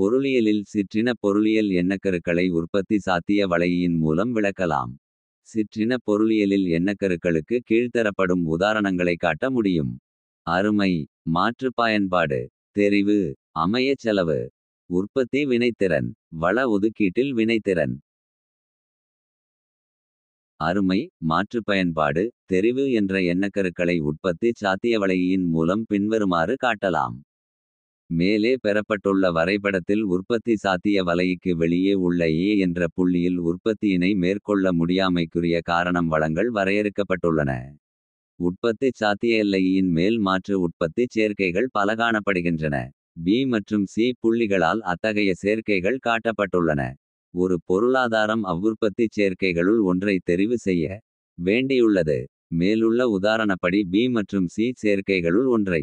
பொருளியலில் சிற்றின பொருளியல் எண்ணக்கருக்களை உற்பத்தி சாத்திய வலையின் மூலம் விளக்கலாம் சிற்றின பொருளியலில் எண்ணக்கருக்களுக்கு கீழ்த்தரப்படும் உதாரணங்களை காட்ட முடியும் அருமை மாற்று பயன்பாடு தெரிவு அமைய செலவு உற்பத்தி வினைத்திறன் வள ஒதுக்கீட்டில் வினைத்திறன் அருமை மாற்று பயன்பாடு தெரிவு என்ற எண்ணக்கருக்களை உற்பத்தி சாத்திய வலையின் மூலம் பின்வருமாறு காட்டலாம் மேலே பெறப்பட்டுள்ள வரைபடத்தில் உற்பத்தி சாத்திய வலைக்கு வெளியே உள்ள ஏ என்ற புள்ளியில் உற்பத்தியினை மேற்கொள்ள முடியாமைக்குரிய காரணம் வளங்கள் வரையறுக்கப்பட்டுள்ளன உற்பத்தி சாத்திய எல்லையின் மேல் மாற்று உற்பத்தி சேர்க்கைகள் பல காணப்படுகின்றன பி மற்றும் சி புள்ளிகளால் அத்தகைய சேர்க்கைகள் காட்டப்பட்டுள்ளன ஒரு பொருளாதாரம் அவ்வுற்பத்தி சேர்க்கைகளுள் ஒன்றை தெரிவு செய்ய வேண்டியுள்ளது மேலுள்ள உதாரணப்படி பி மற்றும் சி சேர்க்கைகளுள் ஒன்றை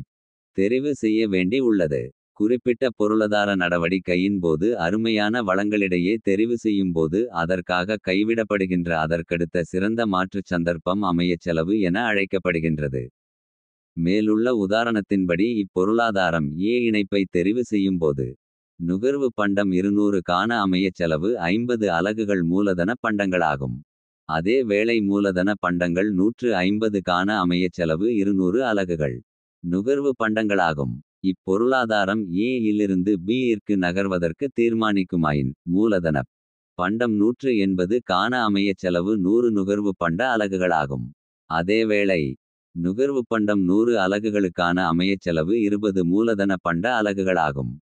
தெரிவு செய்ய வேண்டி உள்ளது குறிப்பிட்ட பொருளாதார நடவடிக்கையின் போது அருமையான வளங்களிடையே தெரிவு செய்யும் போது அதற்காக கைவிடப்படுகின்ற அதற்கடுத்த சிறந்த மாற்றுச் சந்தர்ப்பம் அமையச் செலவு என அழைக்கப்படுகின்றது மேலுள்ள உதாரணத்தின்படி இப்பொருளாதாரம் ஏ இணைப்பை தெரிவு செய்யும் போது நுகர்வு பண்டம் இருநூறு காண அமையச் செலவு ஐம்பது அலகுகள் மூலதன பண்டங்களாகும் அதே வேளை மூலதன பண்டங்கள் நூற்று ஐம்பது காண அமையச் செலவு இருநூறு அலகுகள் நுகர்வு பண்டங்களாகும் இப்பொருளாதாரம் ஏ இலிருந்து பி இற்கு நகர்வதற்கு தீர்மானிக்குமாயின் மூலதன பண்டம் நூற்று என்பது காண அமைய செலவு நூறு நுகர்வு பண்ட அலகுகளாகும் அதேவேளை நுகர்வு பண்டம் நூறு அலகுகளுக்கான அமைய செலவு இருபது மூலதன பண்ட அலகுகளாகும்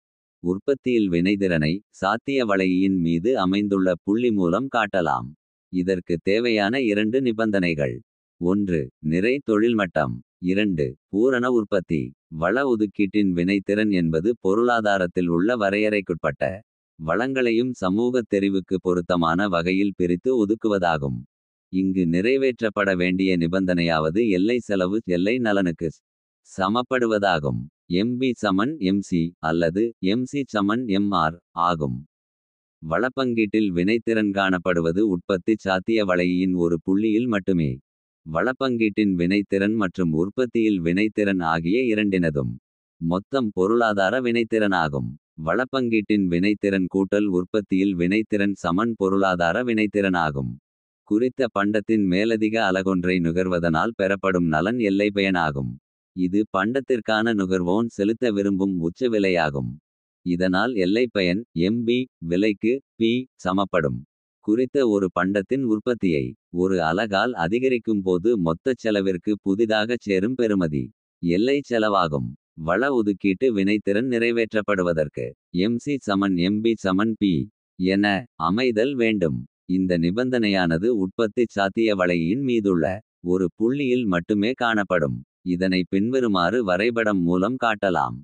உற்பத்தியில் வினைதிறனை சாத்திய வளையின் மீது அமைந்துள்ள புள்ளி மூலம் காட்டலாம் இதற்கு தேவையான இரண்டு நிபந்தனைகள் ஒன்று நிறை தொழில்மட்டம் இரண்டு பூரண உற்பத்தி வள ஒதுக்கீட்டின் வினைத்திறன் என்பது பொருளாதாரத்தில் உள்ள வரையறைக்குட்பட்ட வளங்களையும் சமூக தெரிவுக்கு பொருத்தமான வகையில் பிரித்து ஒதுக்குவதாகும் இங்கு நிறைவேற்றப்பட வேண்டிய நிபந்தனையாவது எல்லை செலவு எல்லை நலனுக்கு சமப்படுவதாகும் எம்பி சமன் எம்சி அல்லது எம்சி சமன் எம்ஆர் ஆகும் வளப்பங்கீட்டில் வினைத்திறன் காணப்படுவது உற்பத்தி சாத்திய வளையின் ஒரு புள்ளியில் மட்டுமே வளப்பங்கீட்டின் வினைத்திறன் மற்றும் உற்பத்தியில் வினைத்திறன் ஆகிய இரண்டினதும் மொத்தம் பொருளாதார வினைத்திறனாகும் வளப்பங்கீட்டின் வினைத்திறன் கூட்டல் உற்பத்தியில் வினைத்திறன் சமன் பொருளாதார வினைத்திறனாகும் குறித்த பண்டத்தின் மேலதிக அலகொன்றை நுகர்வதனால் பெறப்படும் நலன் எல்லை பயனாகும் இது பண்டத்திற்கான நுகர்வோன் செலுத்த விரும்பும் உச்ச விலையாகும் இதனால் எல்லை பயன் எம்பி விலைக்கு பி சமப்படும் குறித்த ஒரு பண்டத்தின் உற்பத்தியை ஒரு அலகால் அதிகரிக்கும் போது மொத்த செலவிற்கு புதிதாக சேரும் பெறுமதி எல்லை செலவாகும் வள ஒதுக்கீட்டு வினைத்திறன் நிறைவேற்றப்படுவதற்கு எம்சி சமன் எம்பி சமன் பி என அமைதல் வேண்டும் இந்த நிபந்தனையானது உற்பத்தி சாத்திய வலையின் மீதுள்ள ஒரு புள்ளியில் மட்டுமே காணப்படும் இதனை பின்வருமாறு வரைபடம் மூலம் காட்டலாம்